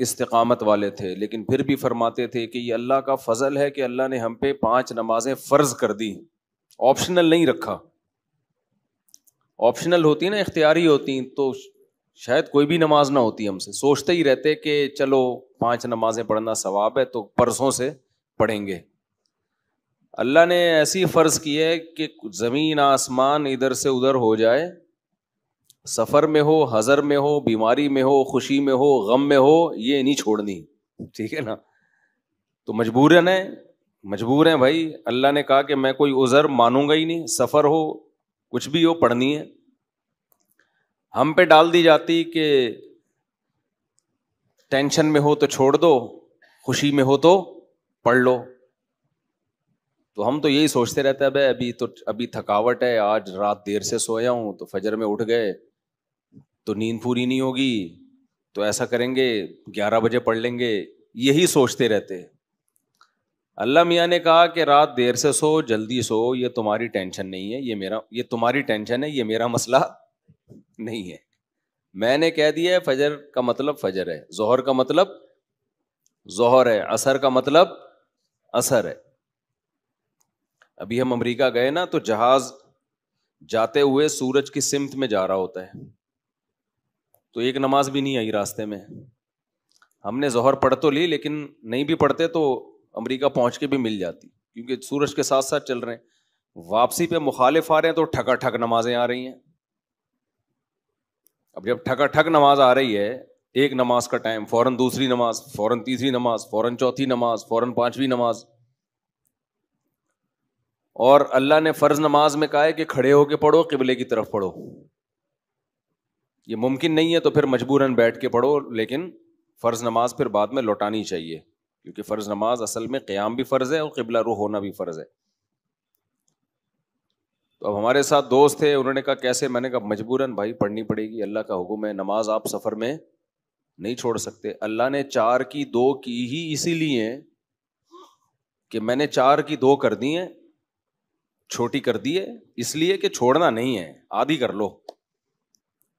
इस्तकामत वाले थे लेकिन फिर भी फरमाते थे कि ये अल्लाह का फजल है कि अल्लाह ने हम पे पांच नमाजें फ़र्ज़ कर दी ऑप्शनल नहीं रखा ऑप्शनल होती ना इख्तियारी होती तो शायद कोई भी नमाज ना होती हमसे सोचते ही रहते कि चलो पांच नमाजें पढ़ना सवाब है तो परसों से पढ़ेंगे अल्लाह ने ऐसी फ़र्ज़ की है कि ज़मीन आसमान इधर से उधर हो जाए सफर में हो हजर में हो बीमारी में हो खुशी में हो गम में हो ये नहीं छोड़नी ठीक है ना तो मजबूर है मजबूर है भाई अल्लाह ने कहा कि मैं कोई उज़र मानूंगा ही नहीं सफ़र हो कुछ भी हो पढ़नी है हम पे डाल दी जाती कि टेंशन में हो तो छोड़ दो खुशी में हो तो पढ़ लो तो हम तो यही सोचते रहते हैं अभी तो अभी थकावट है आज रात देर से सोया हूं तो फजर में उठ गए तो नींद पूरी नहीं होगी तो ऐसा करेंगे ग्यारह बजे पढ़ लेंगे यही सोचते रहते अल्लाह मियाँ ने कहा कि रात देर से सो जल्दी सो ये तुम्हारी टेंशन नहीं है ये मेरा ये तुम्हारी टेंशन है ये मेरा मसला नहीं है मैंने कह दिया है फजर का मतलब फजर है जहर का मतलब जहर है असर का मतलब असर है अभी हम अमेरिका गए ना तो जहाज जाते हुए सूरज की सिमत में जा रहा होता है तो एक नमाज भी नहीं आई रास्ते में हमने जहर पढ़ तो ली लेकिन नहीं भी पढ़ते तो अमेरिका पहुंच के भी मिल जाती क्योंकि सूरज के साथ साथ चल रहे हैं वापसी पे मुखालिफ आ रहे हैं तो ठका ठक नमाजें आ रही हैं अब जब ठका ठक नमाज आ रही है एक नमाज का टाइम फौरन दूसरी नमाज फौरन तीसरी नमाज फौरन चौथी नमाज फौरन पांचवी नमाज और अल्लाह ने फर्ज नमाज में कहा है कि खड़े होके पढ़ो किबले की तरफ पढ़ो ये मुमकिन नहीं है तो फिर मजबूरन बैठ के पढ़ो लेकिन फ़र्ज़ नमाज फिर बाद में लौटानी चाहिए क्योंकि फ़र्ज़ नमाज असल में क़्याम भी फ़र्ज़ है और किबला रू होना भी फ़र्ज़ है तो अब हमारे साथ दोस्त थे उन्होंने कहा कैसे मैंने कहा मजबूरन भाई पढ़नी पड़ेगी अल्लाह का हुक्म है नमाज आप सफ़र में नहीं छोड़ सकते अल्लाह ने चार की दो की ही इसीलिए कि मैंने चार की दो कर दी है छोटी कर दी है इसलिए कि छोड़ना नहीं है आधी कर लो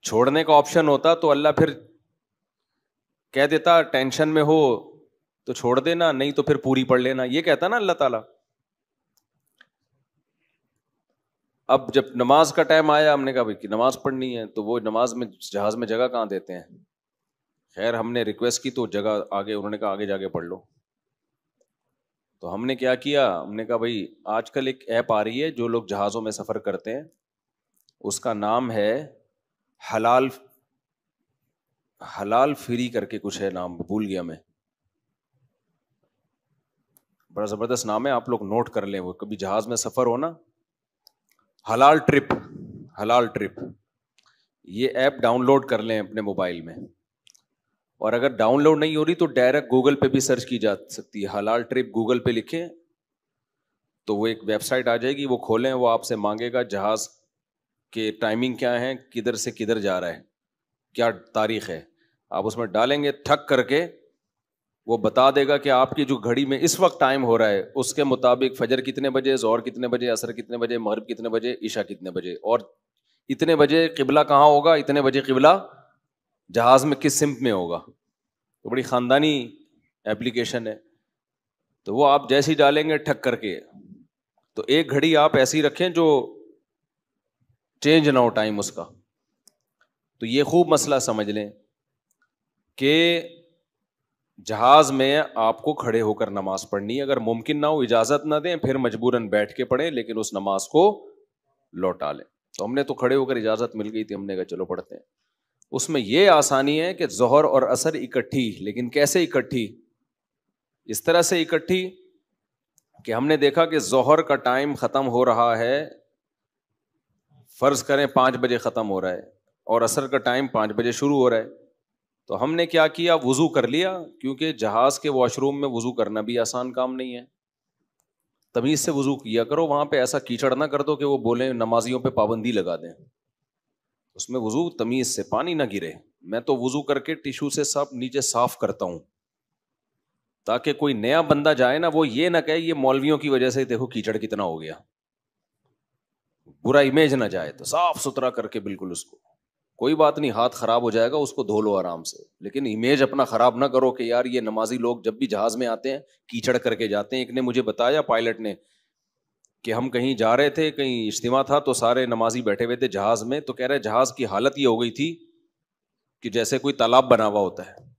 छोड़ने का ऑप्शन होता तो अल्लाह फिर कह देता टेंशन में हो तो छोड़ देना नहीं तो फिर पूरी पढ़ लेना ये कहता ना अल्लाह ताला अब जब नमाज का टाइम आया हमने कहा कि नमाज पढ़नी है तो वो नमाज में जहाज में जगह कहाँ देते हैं खैर हमने रिक्वेस्ट की तो जगह आगे उन्होंने कहा आगे जाके पढ़ लो तो हमने क्या किया हमने कहा भाई आजकल एक ऐप आ रही है जो लोग जहाज़ों में सफ़र करते हैं उसका नाम है हलाल हलाल फ्री करके कुछ है नाम भूल गया मैं बड़ा ज़बरदस्त नाम है आप लोग नोट कर लें वो कभी जहाज़ में सफ़र हो ना हलाल ट्रिप हलाल ट्रिप ये ऐप डाउनलोड कर लें अपने मोबाइल में और अगर डाउनलोड नहीं हो रही तो डायरेक्ट गूगल पे भी सर्च की जा सकती है हलाल ट्रिप गूगल पे लिखें तो वो एक वेबसाइट आ जाएगी वो खोलें वो आपसे मांगेगा जहाज़ कि टाइमिंग क्या है किधर से किधर जा रहा है क्या तारीख है आप उसमें डालेंगे ठक करके वो बता देगा कि आपकी जो घड़ी में इस वक्त टाइम हो रहा है उसके मुताबिक फजर कितने बजे जोर कितने बजे असर कितने बजे मगरब कितने बजे ईशा कितने बजे और इतने बजे किबला कहाँ होगा इतने बजे किबला जहाज़ में किस सिम्प में होगा तो बड़ी ख़ानदानी एप्लीकेशन है तो वो आप जैसी डालेंगे ठक करके तो एक घड़ी आप ऐसी रखें जो चेंज ना हो टाइम उसका तो ये खूब मसला समझ लें कि जहाज में आपको खड़े होकर नमाज पढ़नी है अगर मुमकिन ना हो इजाजत ना दें फिर मजबूरन बैठ के पढ़ें लेकिन उस नमाज को लौटा लें तो हमने तो खड़े होकर इजाजत मिल गई थी हमने कहा चलो पढ़ते हैं उसमें यह आसानी है कि जहर और असर इकट्ठी लेकिन कैसे इकट्ठी इस तरह से इकट्ठी कि हमने देखा कि जहर का टाइम ख़त्म हो रहा है फ़र्ज करें पाँच बजे ख़त्म हो रहा है और असर का टाइम पाँच बजे शुरू हो रहा है तो हमने क्या किया वज़ू कर लिया क्योंकि जहाज़ के वॉशरूम में वज़ू करना भी आसान काम नहीं है तमीज़ से वज़ू किया करो वहाँ पे ऐसा कीचड़ ना कर दो कि वो बोलें नमाजियों पे पाबंदी लगा दें उसमें वज़ू तमीज़ से पानी ना गिरे मैं तो वज़ू करके टिशू से सब नीचे साफ़ करता हूँ ताकि कोई नया बंदा जाए ना वो ये ना कहे ये मौलवियों की वजह से देखो कीचड़ कितना हो गया बुरा इमेज ना जाए तो साफ सुथरा करके बिल्कुल उसको कोई बात नहीं हाथ खराब हो जाएगा उसको धो लो आराम से लेकिन इमेज अपना खराब ना करो कि यार ये नमाजी लोग जब भी जहाज में आते हैं कीचड़ करके जाते हैं एक ने मुझे बताया पायलट ने कि हम कहीं जा रहे थे कहीं इज्तम था तो सारे नमाजी बैठे हुए थे जहाज में तो कह रहे जहाज की हालत ये हो गई थी कि जैसे कोई तालाब बना हुआ होता है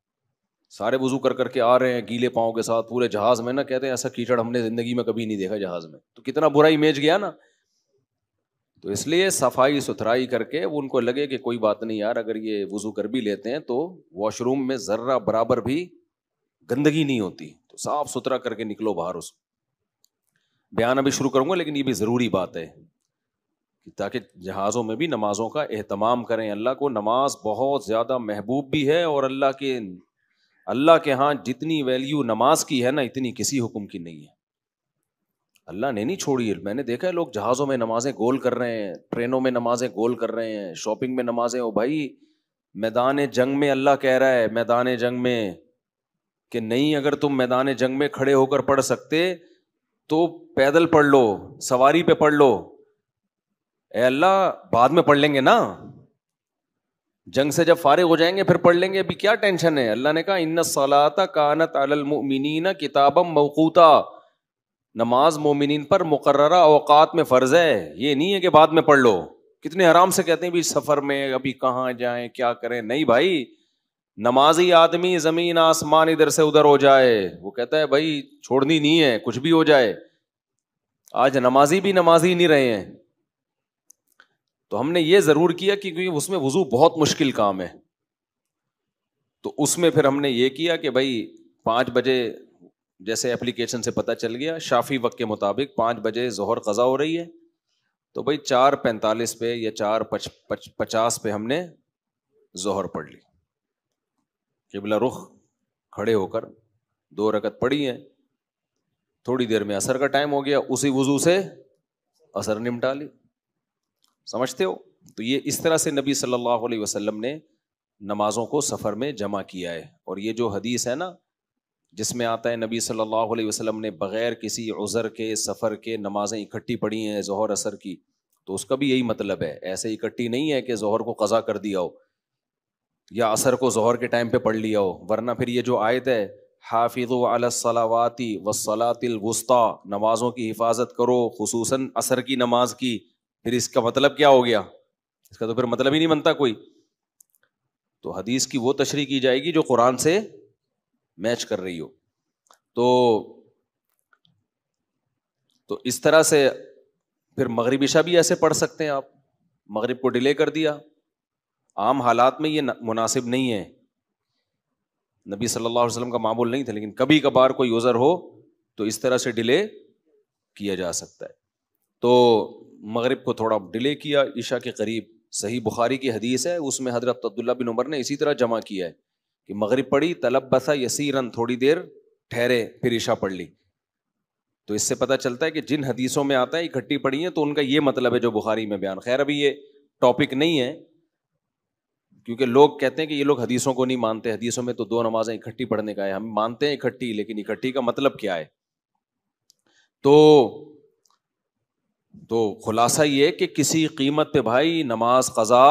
सारे वजू कर करके आ रहे हैं गीले पाँव के साथ पूरे जहाज में ना कहते हैं ऐसा कीचड़ हमने जिंदगी में कभी नहीं देखा जहाज में तो कितना बुरा इमेज गया ना तो इसलिए सफाई सुथराई करके वो उनको लगे कि कोई बात नहीं यार अगर ये वज़ू कर भी लेते हैं तो वॉशरूम में ज़र्रा बराबर भी गंदगी नहीं होती तो साफ़ सुथरा करके निकलो बाहर उसको बयान अभी शुरू करूँगा लेकिन ये भी ज़रूरी बात है ताकि जहाज़ों में भी नमाज़ों का अहतमाम करें अल्लाह को नमाज बहुत ज़्यादा महबूब भी है और अल्लाह के अल्लाह के यहाँ जितनी वैल्यू नमाज की है ना इतनी किसी हुक्म की नहीं है अल्लाह ने नहीं छोड़ी मैंने देखा है लोग जहाज़ों में नमाजें गोल कर रहे हैं ट्रेनों में नमाजें गोल कर रहे हैं शॉपिंग में नमाजें हो भाई मैदान जंग में अल्लाह कह रहा है मैदान जंग में कि नहीं अगर तुम मैदान जंग में खड़े होकर पढ़ सकते तो पैदल पढ़ लो सवारी पे पढ़ लो ए अल्लाह बाद में पढ़ लेंगे ना जंग से जब फारिग हो जाएंगे फिर पढ़ लेंगे अभी क्या टेंशन है अल्लाह ने कहा इन सलाता कानत अलमिन किताबम मौकूता नमाज मोमिन पर मुकर्रा अवकात में फ़र्ज़ है ये नहीं है कि बाद में पढ़ लो कितने आराम से कहते हैं भी सफ़र में अभी कहाँ जाएं क्या करें नहीं भाई नमाजी आदमी ज़मीन आसमान इधर से उधर हो जाए वो कहता है भाई छोड़नी नहीं है कुछ भी हो जाए आज नमाजी भी नमाजी नहीं रहे हैं तो हमने ये ज़रूर किया कि क्योंकि उसमें वज़ू बहुत मुश्किल काम है तो उसमें फिर हमने ये किया कि भाई पाँच बजे जैसे एप्लीकेशन से पता चल गया शाफी वक्त के मुताबिक पाँच बजे जहर क़ज़ा हो रही है तो भाई चार पैंतालीस पे या चार पच, पच, पचास पे हमने जहर पढ़ ली किबला रुख खड़े होकर दो रकत पड़ी है थोड़ी देर में असर का टाइम हो गया उसी वजू से असर निमटा ली समझते हो तो ये इस तरह से नबी सल्लल्लाहु अलैहि वसल्लम ने नमाज़ों को सफ़र में जमा किया है और ये जो हदीस है ना जिसमें आता है नबी सल्लल्लाहु अलैहि वसल्लम ने बग़ैर किसी उज़र के सफ़र के नमाज़ें इकट्ठी पढ़ी हैं जहर असर की तो उसका भी यही मतलब है ऐसे इकट्ठी नहीं है कि जहर को कज़ा कर दिया हो या असर को जहर के टाइम पर पढ़ लिया हो वरना फिर ये जो आयत है हाफिज़ अलसलावाती वसलातिलवस्ता नमाज़ों की हिफाजत करो खसूस असर की नमाज की फिर इसका मतलब क्या हो गया इसका तो फिर मतलब ही नहीं बनता कोई तो हदीस की वो तशरी की जाएगी जो कुरान से मैच कर रही हो तो तो इस तरह से फिर मगरब इशा भी ऐसे पढ़ सकते हैं आप मगरब को डिले कर दिया आम हालात में ये मुनासिब नहीं है नबी सल्लल्लाहु अलैहि वसल्लम का मामूल नहीं था लेकिन कभी कभार कोई यूज़र हो तो इस तरह से डिले किया जा सकता है तो मगरब को थोड़ा डिले किया ईशा के करीब सही बुखारी की हदीस है उसमें हजरत अब्दुल्ला बिन उमर ने इसी तरह जमा किया है कि मगरिब पड़ी तलब बसा यसी रन थोड़ी देर ठहरे फिर ईशा पढ़ ली तो इससे पता चलता है कि जिन हदीसों में आता है इकट्ठी पढ़ी हैं तो उनका ये मतलब है जो बुखारी में बयान खैर अभी ये टॉपिक नहीं है क्योंकि लोग कहते हैं कि ये लोग हदीसों को नहीं मानते हदीसों में तो दो नमाजें इकट्ठी पढ़ने का है हम मानते हैं इकट्ठी लेकिन इकट्ठी का मतलब क्या है तो तो खुलासा ये कि किसी कीमत पे भाई नमाज कज़ा